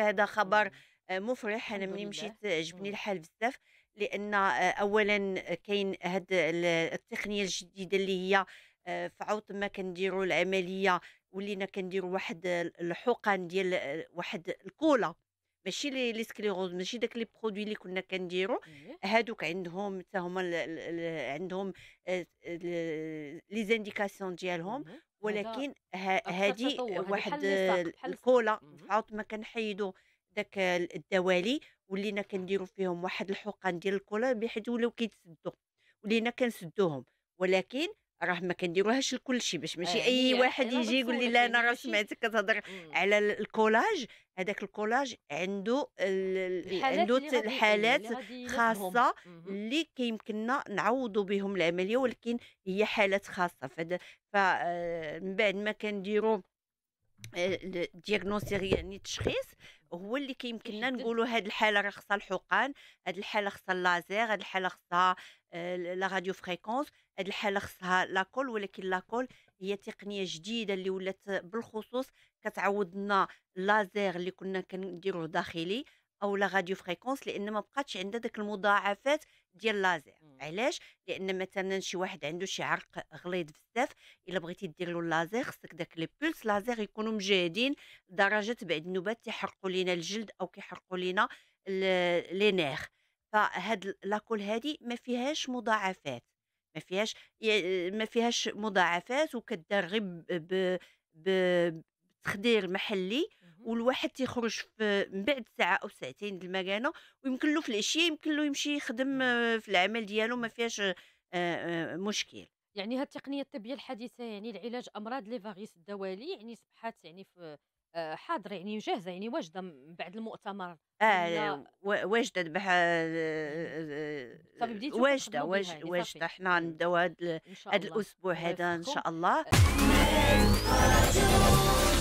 فهذا خبر إمم. آه، مفرح انا ملي مشيت عجبني إمم. الحال بزاف لان آه، اولا كاين هاد التقنيه الجديده اللي هي آه، في عوض ما كنديروا العمليه ولينا كنديروا واحد الحقن ديال واحد الكولا ماشي لي سكليروز ماشي داك لي برودوي اللي كنا كنديرو إيه. هادوك عندهم حتى هما عندهم لي زانديكاسيون ديالهم إمم. ولكن هذه واحد الكولا عاود ما كنحيدوا داك الدوالي ولينا كنديرو فيهم واحد الحقن ديال الكولا بحيث ولاو كيتسدو ولينا كنسدوهم ولكن راه ما كنديروهاش لكل شيء باش ماشي آه، اي واحد يجي يقول لي لا انا يعني راه سمعتك كتهضر على الكولاج هذاك الكولاج عنده عنده الحالات خاصه اللي كيمكننا نعوضوا بهم العمليه ولكن هي حالات خاصه فمن آه، بعد ما كنديروا الدياغنوستيك آه، يعني التشخيص هو اللي كيمكننا نقولوا هاد الحاله راه خصها الحقن هاد الحاله خصها اللازير هاد الحاله خصها آه، لا راديو فريكونس هاد الحاله خصها لاكول ولكن لاكول هي تقنيه جديده اللي ولات بالخصوص كتعوض لنا اللازير اللي كنا كنديروه داخلي او لا راديو فريكونس لان ما بقاتش عندها داك المضاعفات ديال اللازير علاش لان مثلا شي واحد عنده شي عرق غليظ بزاف الا بغيتي دير له اللازير خصك داك لي بولس اللازير يكونوا مجاهدين لدرجه بعد النوبات تيحرقوا لينا الجلد او كيحرقوا لينا لي نيغ فهاد لاكول هادي ما فيهاش مضاعفات ما فيهاش ما فيهاش مضاعفات وكدار غير ب, تخدير محلي والواحد تيخرج في من بعد ساعه او ساعتين د المكانه ويمكن له في العشيه يمكن له يمشي يخدم في العمل ديالو ما فيهاش مشكل يعني هاد التقنية الطبية الحديثة يعني لعلاج أمراض لي فاريس الدوالي يعني صبحات يعني في آه، حاضرة يعني جاهزة يعني واجدة من بعد المؤتمر اه واجده بح... آه، آه، واجده يعني، واجده حنا مم. نبداو هاد الاسبوع هذا ان شاء الله